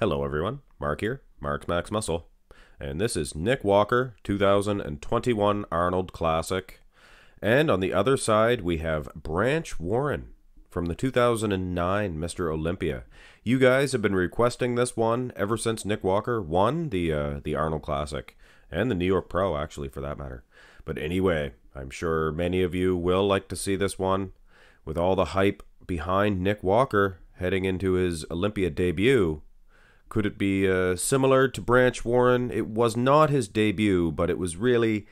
Hello everyone, Mark here, Mark's Max Muscle, and this is Nick Walker 2021 Arnold Classic. And on the other side, we have Branch Warren from the 2009 Mr. Olympia. You guys have been requesting this one ever since Nick Walker won the uh, the Arnold Classic and the New York Pro actually for that matter. But anyway, I'm sure many of you will like to see this one with all the hype behind Nick Walker heading into his Olympia debut. Could it be uh, similar to Branch Warren? It was not his debut, but it was really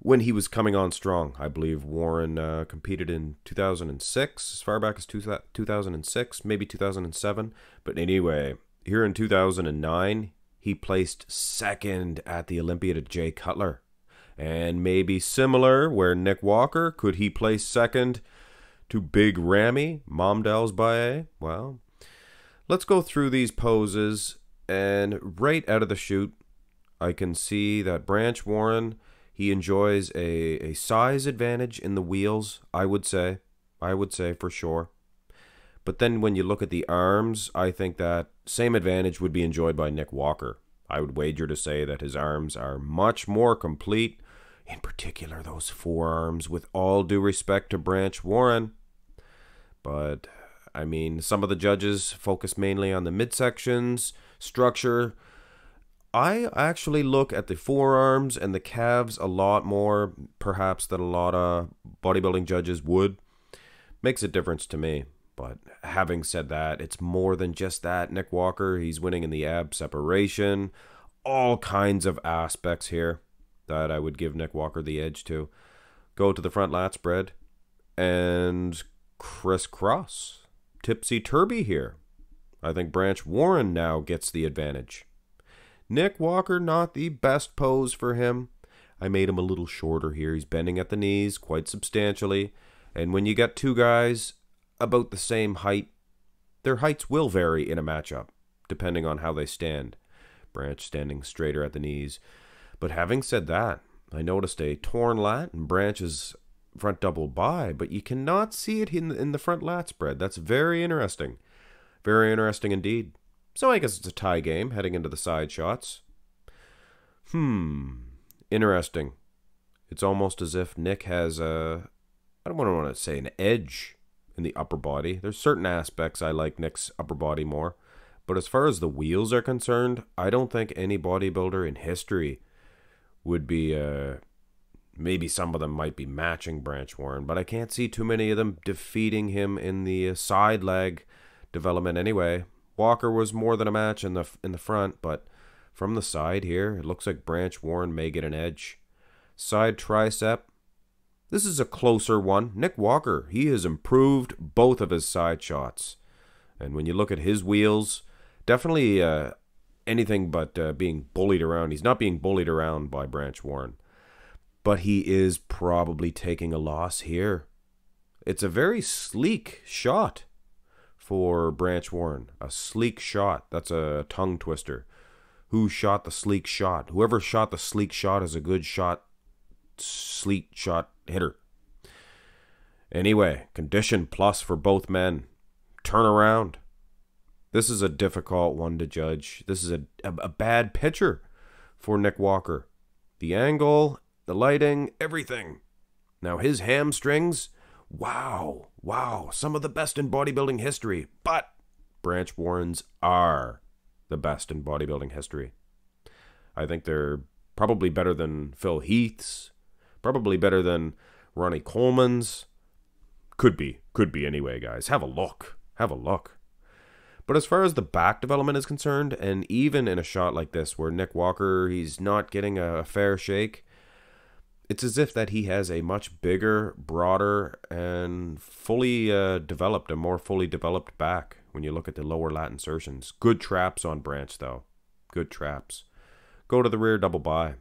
when he was coming on strong. I believe Warren uh, competed in 2006, as far back as 2006, maybe 2007. But anyway, here in 2009, he placed second at the Olympiad at Jay Cutler. And maybe similar, where Nick Walker, could he place second to Big Rammy, Momdal's Baye? Well, let's go through these poses and right out of the chute, I can see that Branch Warren, he enjoys a, a size advantage in the wheels, I would say. I would say for sure. But then when you look at the arms, I think that same advantage would be enjoyed by Nick Walker. I would wager to say that his arms are much more complete, in particular those forearms, with all due respect to Branch Warren. But, I mean, some of the judges focus mainly on the midsections structure. I actually look at the forearms and the calves a lot more, perhaps, than a lot of bodybuilding judges would. Makes a difference to me. But having said that, it's more than just that. Nick Walker, he's winning in the ab separation, all kinds of aspects here that I would give Nick Walker the edge to. Go to the front lat spread and crisscross, tipsy turvy here. I think Branch Warren now gets the advantage. Nick Walker, not the best pose for him. I made him a little shorter here. He's bending at the knees quite substantially. And when you get two guys about the same height, their heights will vary in a matchup, depending on how they stand. Branch standing straighter at the knees. But having said that, I noticed a torn lat and Branch's front double by, but you cannot see it in, in the front lat spread. That's very interesting. Very interesting indeed. So I guess it's a tie game heading into the side shots. Hmm. Interesting. It's almost as if Nick has a. I don't want to say an edge in the upper body. There's certain aspects I like Nick's upper body more. But as far as the wheels are concerned, I don't think any bodybuilder in history would be. Uh, maybe some of them might be matching Branch Warren, but I can't see too many of them defeating him in the uh, side leg development anyway. Walker was more than a match in the in the front, but from the side here, it looks like Branch Warren may get an edge. Side tricep. This is a closer one. Nick Walker, he has improved both of his side shots. And when you look at his wheels, definitely uh, anything but uh, being bullied around. He's not being bullied around by Branch Warren, but he is probably taking a loss here. It's a very sleek shot for Branch Warren. A sleek shot. That's a tongue twister. Who shot the sleek shot? Whoever shot the sleek shot is a good shot, sleek shot hitter. Anyway, condition plus for both men. Turn around. This is a difficult one to judge. This is a, a, a bad pitcher for Nick Walker. The angle, the lighting, everything. Now, his hamstrings Wow, wow, some of the best in bodybuilding history. But Branch Warrens are the best in bodybuilding history. I think they're probably better than Phil Heath's, probably better than Ronnie Coleman's. Could be, could be anyway, guys. Have a look, have a look. But as far as the back development is concerned, and even in a shot like this where Nick Walker, he's not getting a fair shake, it's as if that he has a much bigger, broader, and fully uh, developed, a more fully developed back when you look at the lower lat insertions. Good traps on branch, though. Good traps. Go to the rear double by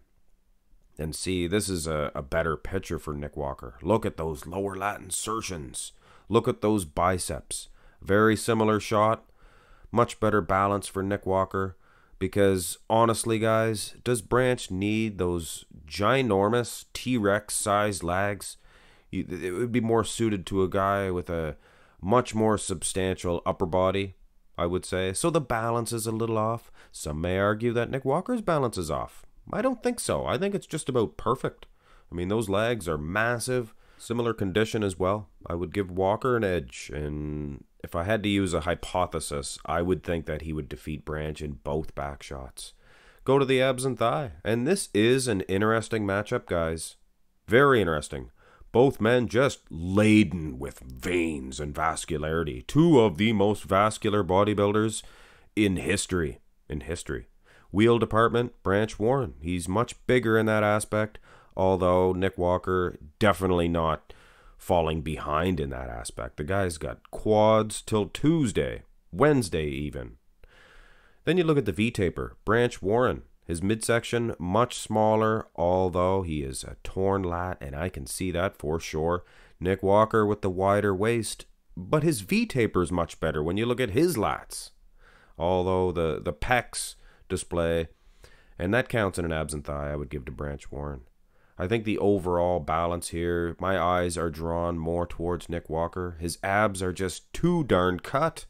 and see this is a, a better picture for Nick Walker. Look at those lower lat insertions. Look at those biceps. Very similar shot. Much better balance for Nick Walker. Because honestly, guys, does Branch need those ginormous T Rex sized legs? It would be more suited to a guy with a much more substantial upper body, I would say. So the balance is a little off. Some may argue that Nick Walker's balance is off. I don't think so. I think it's just about perfect. I mean, those legs are massive. Similar condition as well. I would give Walker an edge and if I had to use a hypothesis, I would think that he would defeat Branch in both back shots. Go to the abs and thigh. And this is an interesting matchup, guys. Very interesting. Both men just laden with veins and vascularity. Two of the most vascular bodybuilders in history. In history. Wheel department, Branch Warren. He's much bigger in that aspect, although Nick Walker definitely not falling behind in that aspect. The guy's got quads till Tuesday, Wednesday even. Then you look at the V taper, Branch Warren. His midsection much smaller, although he is a torn lat, and I can see that for sure. Nick Walker with the wider waist, but his V taper is much better when you look at his lats. Although the the pecs display, and that counts in an absent thigh, I would give to Branch Warren. I think the overall balance here, my eyes are drawn more towards Nick Walker. His abs are just too darn cut,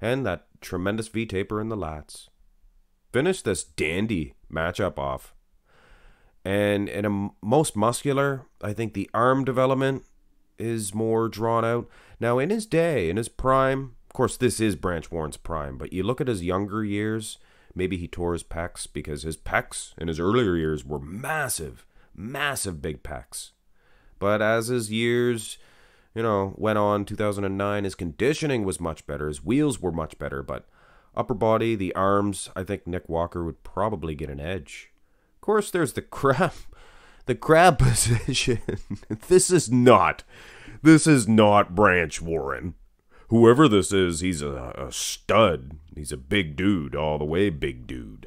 and that tremendous V taper in the lats. Finish this dandy matchup off. And in a most muscular, I think the arm development is more drawn out. Now, in his day, in his prime, of course, this is Branch Warren's prime, but you look at his younger years, maybe he tore his pecs because his pecs in his earlier years were massive massive big packs. But as his years, you know, went on, 2009, his conditioning was much better. His wheels were much better, but upper body, the arms, I think Nick Walker would probably get an edge. Of course, there's the crab, the crab position. this is not, this is not Branch Warren. Whoever this is, he's a, a stud. He's a big dude, all the way big dude.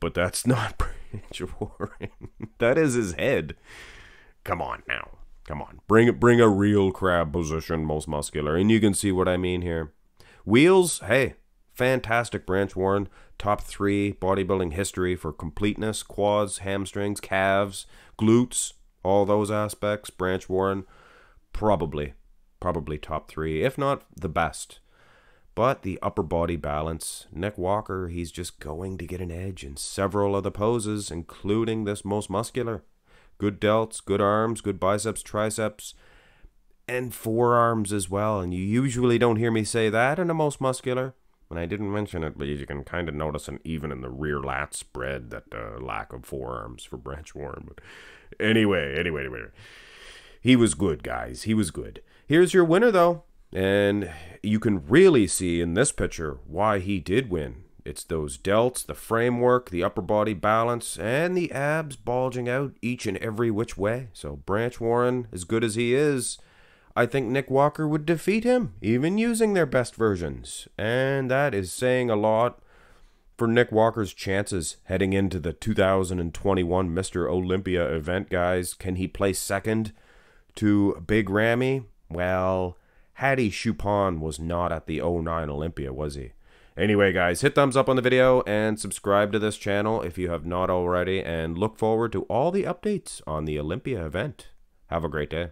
But that's not Warren. that is his head. Come on now. Come on. Bring bring a real crab position, most muscular. And you can see what I mean here. Wheels, hey, fantastic branch Warren. Top three bodybuilding history for completeness, quads, hamstrings, calves, glutes, all those aspects. Branch Warren, probably, probably top three, if not the best but the upper body balance, Nick Walker, he's just going to get an edge in several of the poses, including this most muscular. Good delts, good arms, good biceps, triceps, and forearms as well. And you usually don't hear me say that in the most muscular. And I didn't mention it, but you can kind of notice, and even in the rear lat spread, that uh, lack of forearms for Branch Warren. But anyway, anyway, anyway, he was good, guys. He was good. Here's your winner, though. And you can really see in this picture why he did win. It's those delts, the framework, the upper body balance, and the abs bulging out each and every which way. So Branch Warren, as good as he is, I think Nick Walker would defeat him, even using their best versions. And that is saying a lot for Nick Walker's chances heading into the 2021 Mr. Olympia event, guys. Can he place second to Big Ramy? Well, Hattie Chupon was not at the 09 Olympia, was he? Anyway, guys, hit thumbs up on the video and subscribe to this channel if you have not already, and look forward to all the updates on the Olympia event. Have a great day.